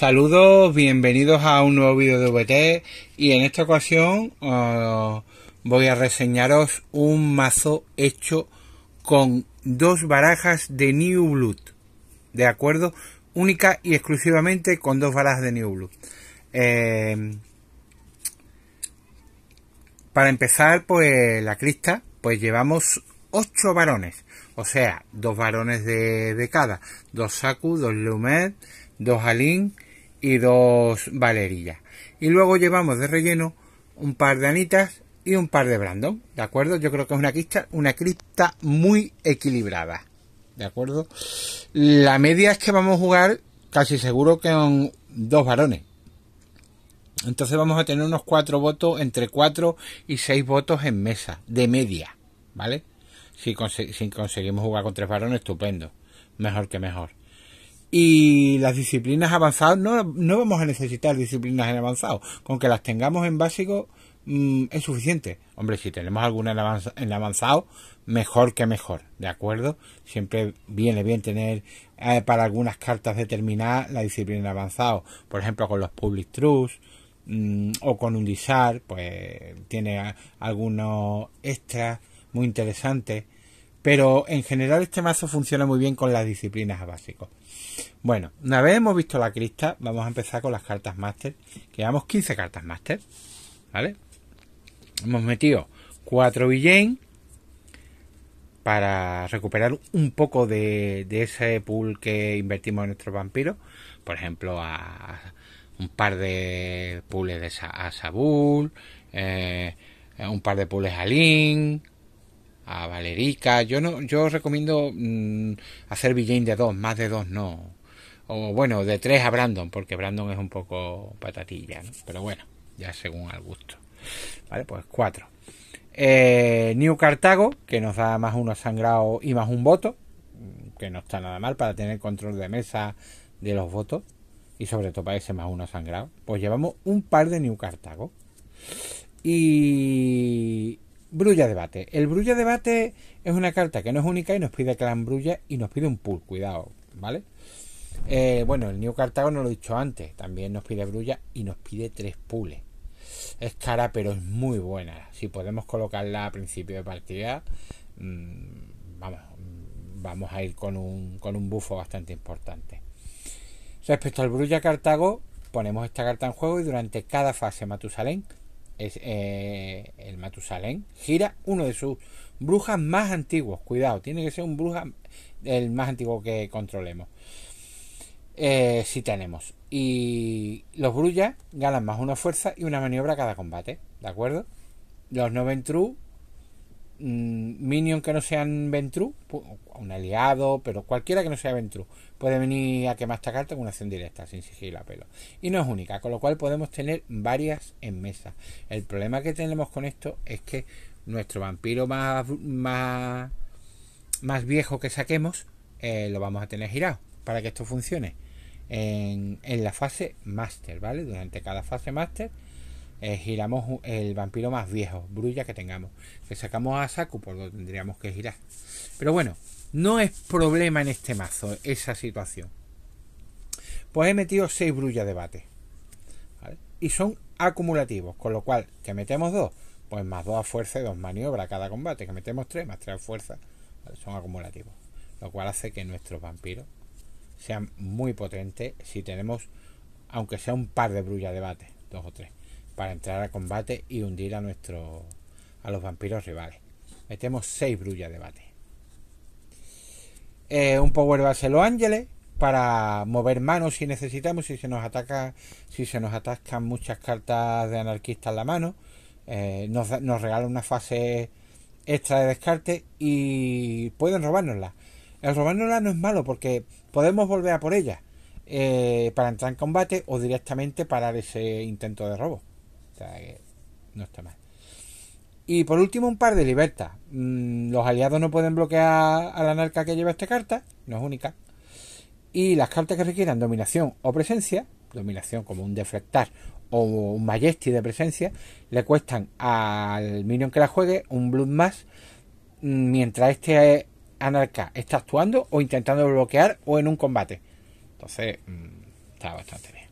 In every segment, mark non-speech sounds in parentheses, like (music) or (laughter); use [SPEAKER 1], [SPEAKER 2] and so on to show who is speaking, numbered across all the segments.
[SPEAKER 1] Saludos, bienvenidos a un nuevo vídeo de VT y en esta ocasión uh, voy a reseñaros un mazo hecho con dos barajas de New Blood, ¿de acuerdo? Única y exclusivamente con dos barajas de New Blood. Eh, para empezar, pues la crista, pues llevamos ocho varones, o sea, dos varones de, de cada, dos Saku, dos Lumet, dos Alin, y dos valerillas. Y luego llevamos de relleno un par de anitas y un par de brandon, ¿de acuerdo? Yo creo que es una cripta, una cripta muy equilibrada, ¿de acuerdo? La media es que vamos a jugar casi seguro que con dos varones. Entonces vamos a tener unos cuatro votos, entre cuatro y seis votos en mesa, de media, ¿vale? Si, si conseguimos jugar con tres varones, estupendo. Mejor que mejor y las disciplinas avanzadas no, vamos a necesitar disciplinas en avanzado, con que las tengamos en básico mm, es suficiente. Hombre, si tenemos alguna en, avanzado, mejor que mejor, ¿de acuerdo? Siempre viene bien tener eh, para algunas cartas determinadas la disciplina en avanzado, por ejemplo con los public truths mm, o con un disar, pues tiene algunos extras muy interesantes pero en general este mazo funciona muy bien con las disciplinas básicas. Bueno, una vez hemos visto la crista, vamos a empezar con las cartas máster. Llevamos 15 cartas máster. ¿Vale? Hemos metido 4 billen para recuperar un poco de, ese pool que invertimos en nuestros vampiros. Por ejemplo, a un par de pools de a Sabul, eh, un par de pools a Link, a Valerica. Yo no, yo recomiendo mm, hacer Villain de dos, más de dos no. O bueno, de tres a Brandon, porque Brandon es un poco patatilla, ¿no? Pero bueno, ya según al gusto. Vale, pues cuatro. Eh, New Cartago, que nos da más uno sangrado y más un voto, mm, que no está nada mal para tener control de mesa de los votos y sobre todo para ese más uno sangrado. Pues llevamos un par de New Cartago. Y, Brulla Debate. El Brulla Debate es una carta que no es única y nos pide que Clan Brulla y nos pide un pull. cuidado, ¿vale? Eh, bueno, el New Cartago no lo he dicho antes, también nos pide Brulla y nos pide tres pulls. Es cara, pero es muy buena. Si podemos colocarla a principio de partida, mm, mm, vamos, a ir con un, con un bufo bastante importante. Respecto al Brulla Cartago, ponemos esta carta en juego y durante cada fase Matusalén es, eh, el Matusalén, gira uno de sus brujas más antiguos. Cuidado, tiene que ser un bruja el más antiguo que controlemos. Eh, si tenemos. Y los brujas ganan más una fuerza y una maniobra cada combate. ¿De acuerdo? Los noventru Mm, Minion que no sean Ventru, un aliado, pero cualquiera que no sea Ventru, puede venir a quemar esta carta con una acción directa, sin sigilo la pelo. Y no es única, con lo cual podemos tener varias en mesa. El problema que tenemos con esto es que nuestro vampiro más, más, más viejo que saquemos eh, lo vamos a tener girado para que esto funcione en, en la fase master ¿vale? Durante cada fase máster eh, giramos el vampiro más viejo, Brulla que tengamos. Que sacamos a Saku por lo tendríamos que girar. Pero bueno, no es problema en este mazo esa situación. Pues he metido 6 brullas de bate. Y son acumulativos, con lo cual, que metemos 2, pues más 2 a fuerza y 2 maniobras cada combate. Que metemos 3, más 3 a fuerza, son acumulativos. Lo cual hace que nuestros vampiros sean muy potentes si tenemos, aunque sea un par de brullas de bate, dos o tres para entrar a combate y hundir a nuestros a los vampiros rivales. Metemos 6 brullas de bate. Eh, un power base Los Ángeles para mover manos si necesitamos, si se nos ataca, si se nos atascan muchas cartas de anarquista en la mano, eh, nos, regala una fase extra de descarte y pueden robárnosla. El robárnosla no es malo porque podemos volver a por ella eh, para entrar en combate o directamente parar ese intento de robo. Eh, no está mal. Y por último, un par de libertas. Mm, los aliados no pueden bloquear a la que lleva esta carta, no es única. Y las cartas que requieran dominación o presencia, dominación como un deflectar o un majesty de presencia, le cuestan al minion que la juegue un blood más mm, mientras este eh, anarca está actuando o intentando bloquear o en un combate. Entonces, mm, está bastante bien.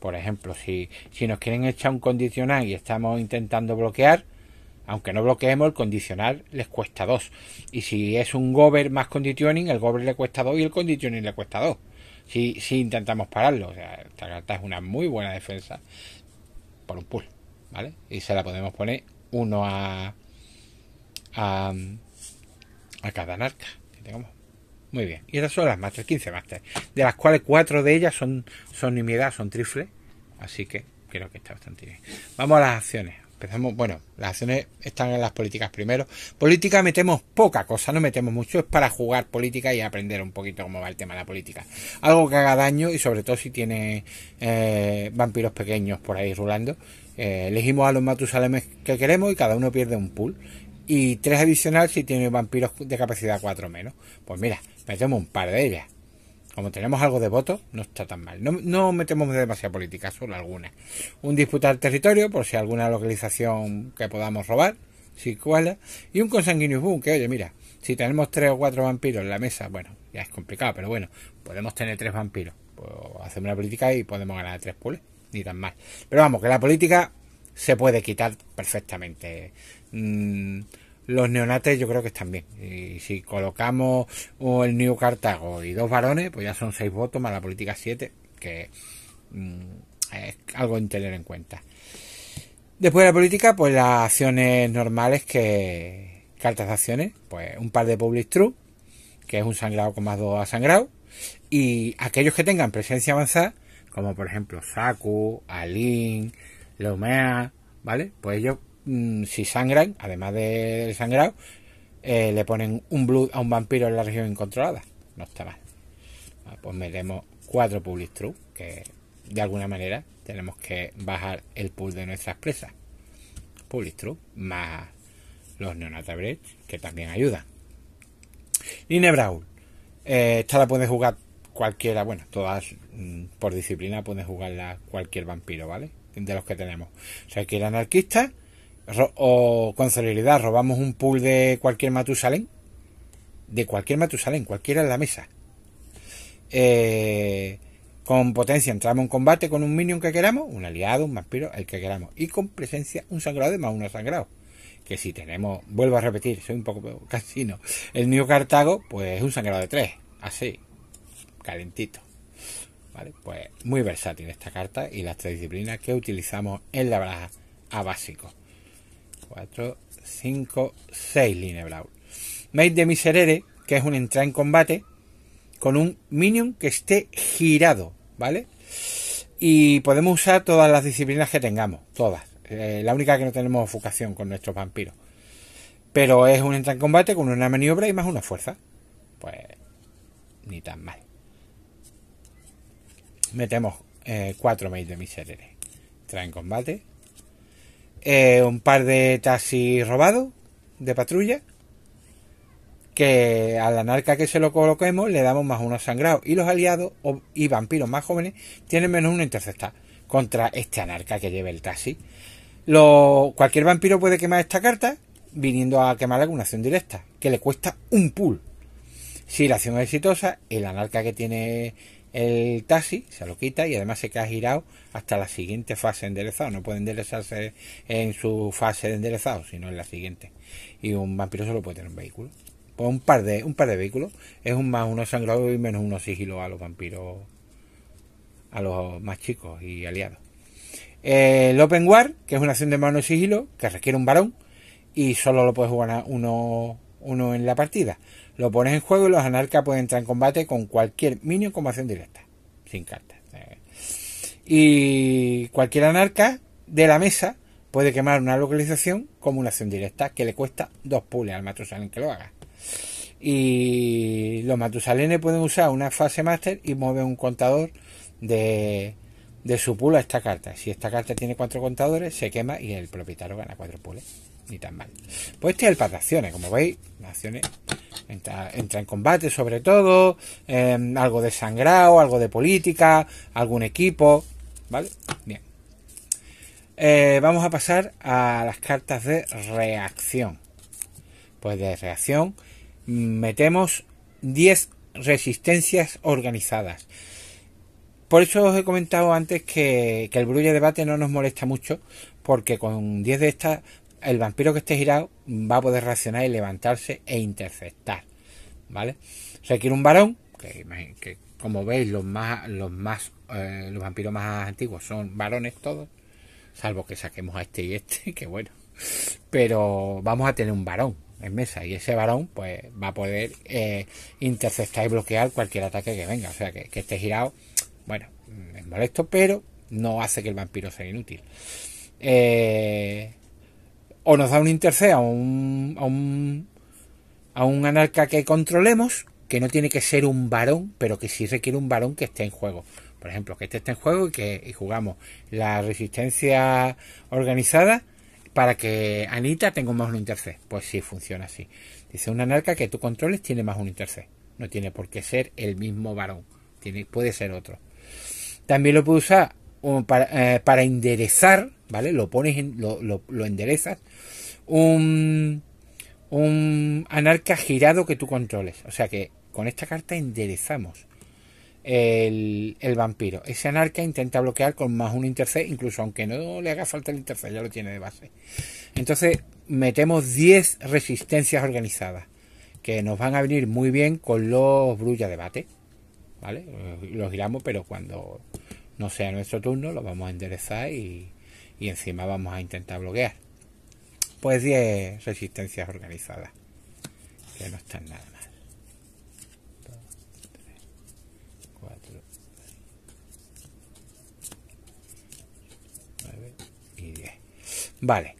[SPEAKER 1] Por ejemplo, si, nos quieren echar un condicional y estamos intentando bloquear, aunque no bloqueemos, el condicional les cuesta dos. Y si es un gober más conditioning, el gober le cuesta dos y el conditioning le cuesta dos. Si, si intentamos pararlo, o sea, esta carta es una muy buena defensa por un pull, ¿vale? Y se la podemos poner uno a, a, a cada narca que muy bien. Y esas son las másteres, 15 másteres de las cuales cuatro de ellas son, son nimiedad, son trifle. Así que creo que está bastante bien. Vamos a las acciones. Empezamos, bueno, las acciones están en las políticas primero. Política metemos poca cosa, no metemos mucho, es para jugar política y aprender un poquito cómo va el tema de la política. Algo que haga daño y sobre todo si tiene eh, vampiros pequeños por ahí rulando. Eh, elegimos a los Matusalemes que queremos y cada uno pierde un pool. Y tres adicionales si tiene vampiros de capacidad 4 menos. Pues mira, metemos un par de ellas. Como tenemos algo de voto, no está tan mal. No, metemos demasiada política, solo alguna. Un disputar territorio, por si alguna localización que podamos robar, si cual. Y un consanguíneo boom, que oye, mira, si tenemos tres o cuatro vampiros en la mesa, bueno, ya es complicado, pero bueno, podemos tener tres vampiros. Pues hacemos una política y podemos ganar tres pules, ni tan mal. Pero vamos, que la política se puede quitar perfectamente. Mm, los neonates yo creo que están bien. Y si colocamos el New Cartago y dos varones, pues ya son seis votos más la política siete, que mm, es algo en tener en cuenta. Después de la política, pues las acciones normales que. Cartas de acciones, pues un par de Public True, que es un sangrado con más dos a sangrado, y aquellos que tengan presencia avanzada, como por ejemplo Saku, Alin, Lomea, ¿vale? Pues ellos Mm, si sangran, además del sangrado, eh, le ponen un blood a un vampiro en la región incontrolada. No está mal. Ah, pues metemos cuatro public true, que de alguna manera tenemos que bajar el pool de nuestras presas. Public true, más los neonata que también ayudan. Y Nebraul eh, esta la puede jugar cualquiera, bueno, todas mm, por disciplina pueden jugarla cualquier vampiro, ¿vale? De los que tenemos. O sea, que el anarquista o con celeridad robamos un pool de cualquier Matusalén, de cualquier Matusalén, cualquiera en la mesa. Eh, con potencia entramos en combate con un minion que queramos, un aliado, un vampiro, el que queramos. Y con presencia un sangrado de más uno sangrado. Que si tenemos, vuelvo a repetir, soy un poco (laughs) casino. El mío Cartago, pues es un sangrado de tres Así. Calentito. Vale, pues muy versátil esta carta y las tres disciplinas que utilizamos en la baraja a básico. 4, 5, 6 Linebraul. Maid de Miserere, que es un entra en combate con un minion que esté girado, ¿vale? Y podemos usar todas las disciplinas que tengamos, todas. Eh, la única que no tenemos fucación con nuestros vampiros. Pero es un entra en combate con una maniobra y más una fuerza. Pues ni tan mal. Metemos 4 eh, Maid de miserere. Entra en combate. Eh, un par de taxis robados de patrulla que a la que se lo coloquemos le damos más uno sangrado. y los aliados y vampiros más jóvenes tienen menos uno interceptado contra este anarca que lleva el taxi. Lo, cualquier vampiro puede quemar esta carta viniendo a quemar alguna acción directa, que le cuesta un pool. Si la acción es exitosa, el anarca que tiene el taxi, se lo quita y además se queda girado hasta la siguiente fase enderezado. No puede enderezarse en su fase de enderezado, sino en la siguiente. Y un vampiro solo puede tener un vehículo. Pues un par de, un par de vehículos. Es un más uno sangrado y menos uno sigilo a los vampiros. A los más chicos y aliados. El Open War, que es una acción de mano y sigilo, que requiere un varón. Y solo lo puede jugar uno, uno en la partida. Lo pones en juego y los anarcas pueden entrar en combate con cualquier minion como acción directa, sin cartas. Eh. Y cualquier anarca de la mesa puede quemar una localización como una acción directa que le cuesta dos pules al Matusalén que lo haga. Y los Matusalenes pueden usar una fase máster y mover un contador de, de su pula a esta carta. Si esta carta tiene cuatro contadores, se quema y el propietario gana cuatro pules ni tan mal. Pues este es el par de acciones, como veis, entra, en combate sobre todo, em, algo de sangrado, algo de política, algún equipo, ¿vale? Bien. Eh, vamos a pasar a las cartas de reacción. Pues de reacción mm, metemos 10 resistencias organizadas. Por eso os he comentado antes que, que el brulle debate no nos molesta mucho, porque con 10 de estas el vampiro que esté girado va a poder reaccionar y levantarse e interceptar. ¿Vale? Requiere un varón, que, como veis, los más, los más, eh, los vampiros más antiguos son varones todos, salvo que saquemos a este y este, (laughs) que bueno. Pero vamos a tener un varón en mesa y ese varón pues va a poder eh, interceptar y bloquear cualquier ataque que venga. O sea que, que esté girado, bueno, es molesto, pero no hace que el vampiro sea inútil. Eh, o nos da un interfaz a un, a un, anarca que controlemos, que no tiene que ser un varón, pero que sí requiere un varón que esté en juego. Por ejemplo, que este esté en juego y que jugamos la resistencia organizada para que Anita tenga más un interfaz. Pues sí, funciona así. Dice un anarca que tú controles tiene más un interfaz. No tiene por qué ser el mismo varón. Tiene, puede ser otro. También lo puede usar eh, para, enderezar, ¿vale? Lo pones, en, lo, enderezas, un, un anarca girado que tú controles. O sea que con esta carta enderezamos el, vampiro. Ese anarca intenta bloquear con más un interfaz. incluso aunque no le haga falta el interfaz, ya lo tiene de base. Entonces metemos 10 resistencias organizadas que nos van a venir muy bien con los brulla debate. ¿Vale? Los giramos, pero cuando no sea nuestro turno, lo vamos a enderezar y, y encima vamos a intentar bloquear. Pues 10 resistencias organizadas, que no están nada mal. 3, 4, 9 y 10. Vale.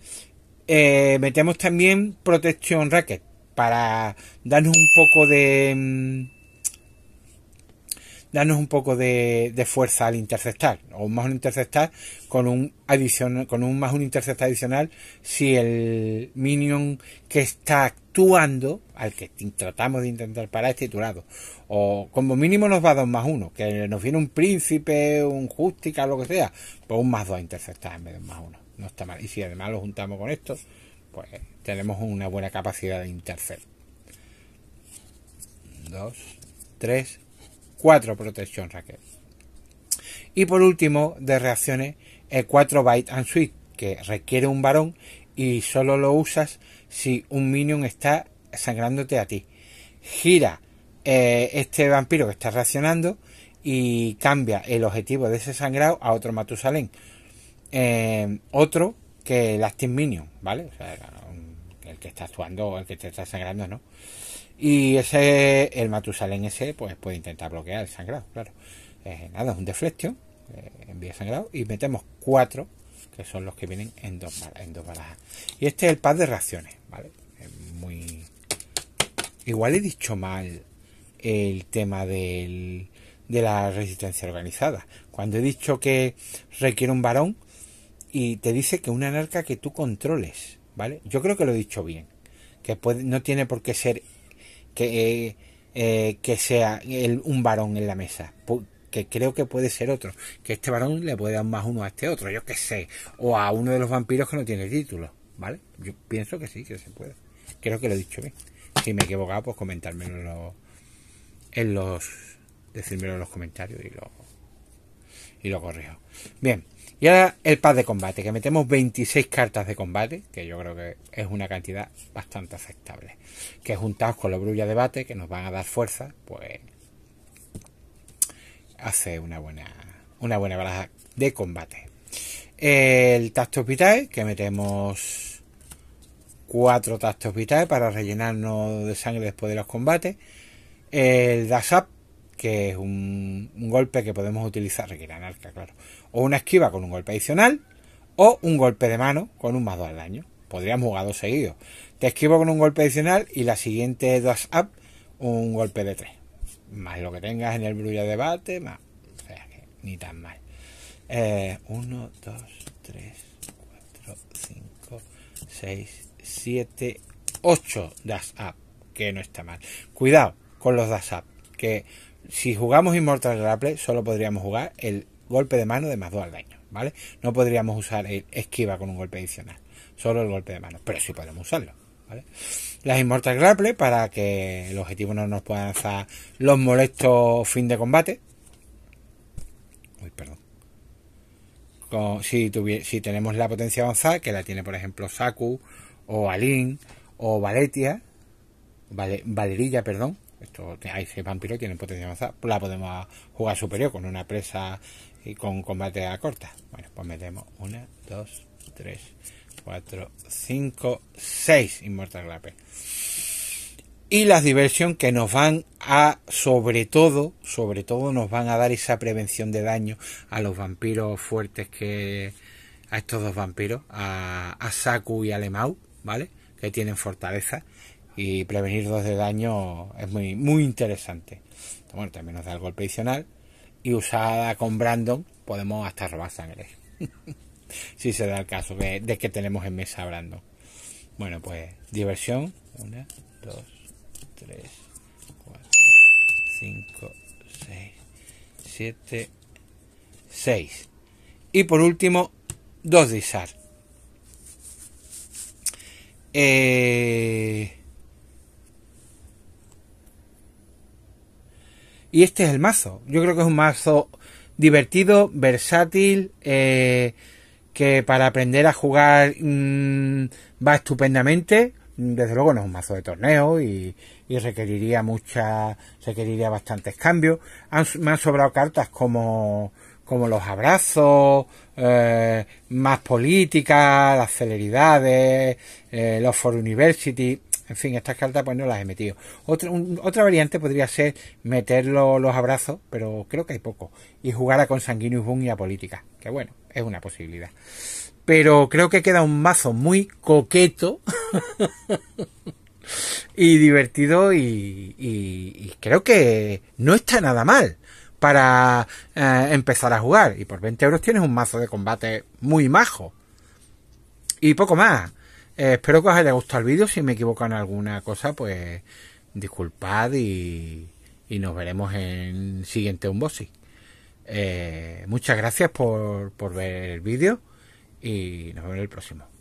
[SPEAKER 1] Eh, metemos también Protection Racket para darnos un poco de mm, darnos un poco de, fuerza al interceptar, o más un interceptar con un con un más un interceptar adicional si el minion que está actuando, al que tratamos de intentar parar, es titulado. O como mínimo nos va dos más uno, que nos viene un príncipe, un justica, lo que sea, pues un más dos interceptar en vez de un más uno. No está mal. Y si además lo juntamos con esto, pues tenemos una buena capacidad de interceptar. Dos. Tres. 4 protección raquel Y por último, de reacciones, el 4 Byte and Sweep, que requiere un varón y solo lo usas si un minion está sangrándote a ti. Gira eh, este vampiro que está reaccionando y cambia el objetivo de ese sangrado a otro Matusalén. Em, otro que el Active Minion, ¿vale? O sea, el que está actuando, el que te está sangrando, ¿no? Y ese, el en ese, pues puede intentar bloquear el sangrado, claro. Eh, nada, es un deflection, en eh, envía sangrado y metemos cuatro, que son los que vienen en dos, en dos barajas. Y este es el par de reacciones, ¿vale? Es muy... Igual he dicho mal el tema del, de la resistencia organizada. Cuando he dicho que requiere un varón y te dice que un anarca que tú controles, ¿vale? Yo creo que lo he dicho bien, que no tiene por qué ser eh, eh, que, sea un varón en la mesa. Que creo que puede ser otro. Que este varón le puede dar más uno a este otro, yo qué sé. O a uno de los vampiros que no tiene título. ¿Vale? Yo pienso que sí, que se puede. Creo que lo he dicho bien. Si me he equivocado, pues comentármelo en los. En los en los comentarios y lo, y lo corrijo. Bien. Y ahora el paz de combate, que metemos 26 cartas de combate, que yo creo que es una cantidad bastante aceptable. Que juntados con la brulla de bate, que nos van a dar fuerza, pues hace una buena, una buena baraja de combate. El tacto vital, que metemos cuatro tactos vital para rellenarnos de sangre después de los combates. El up que es un, un golpe que podemos utilizar, requiere arca, claro, o una esquiva con un golpe adicional, o un golpe de mano con un más 2 al daño. Podríamos jugar dos seguidos. Te esquivo con un golpe adicional y la siguiente dos up, un golpe de 3. Más lo que tengas en el brulla de debate, más. O sea que ni tan mal. 1, 2, 3, 4, 5, 6, 7, 8 dash up. Que no está mal. Cuidado con los dash up. Que si jugamos Immortal Grapple, solo podríamos jugar el golpe de mano de más 2 al daño, ¿vale? No podríamos usar el esquiva con un golpe adicional, solo el golpe de mano, pero sí podemos usarlo, ¿vale? Las Immortal Grapple, para que el objetivo no nos pueda lanzar los molestos fin de combate. Uy, perdón. si, si tenemos la potencia avanzada, que la tiene por ejemplo Saku, o Alin, o Valetia, Valerilla, perdón, hay seis vampiros tienen potencia avanzada. La podemos jugar superior con una presa y con combate a corta. Bueno, pues metemos una, dos, tres, cuatro, cinco, seis Inmortal grape. Y las diversión que nos van a, sobre todo, sobre todo nos van a dar esa prevención de daño a los vampiros fuertes que, a estos dos vampiros, a, a Saku y a Lemau, ¿vale? Que tienen fortaleza y prevenir dos de daño es muy, muy interesante. Bueno, también nos da el golpe adicional y usada con Brandon podemos hasta robar sangre. (laughs) si se da el caso de, que tenemos en mesa Brandon. Bueno, pues diversión. 1, dos, tres, cuatro, cinco, seis, siete, seis. Y por último, dos de Isar. Eh, Y este es el mazo. Yo creo que es un mazo divertido, versátil, eh, que para aprender a jugar mm, va estupendamente. Desde luego no es un mazo de torneo y, requeriría mucha, requeriría bastantes cambios. me han sobrado cartas como, como los abrazos, eh, más política, las celeridades, eh, los for university. En fin, estas cartas pues no las he metido. Otra, variante podría ser meter los abrazos, pero creo que hay poco. Y jugar a Consanguinus Boom y a política. Que bueno, es una posibilidad. Pero creo que queda un mazo muy coqueto. (laughs) y divertido y, creo que no está nada mal para eh, empezar a jugar y por 20 euros tienes un mazo de combate muy majo y poco más eh, espero que os haya gustado el vídeo. Si me equivoco en alguna cosa, pues disculpad y, nos veremos en el siguiente unboxing. Eh, muchas gracias por, por ver el vídeo y nos vemos en el próximo.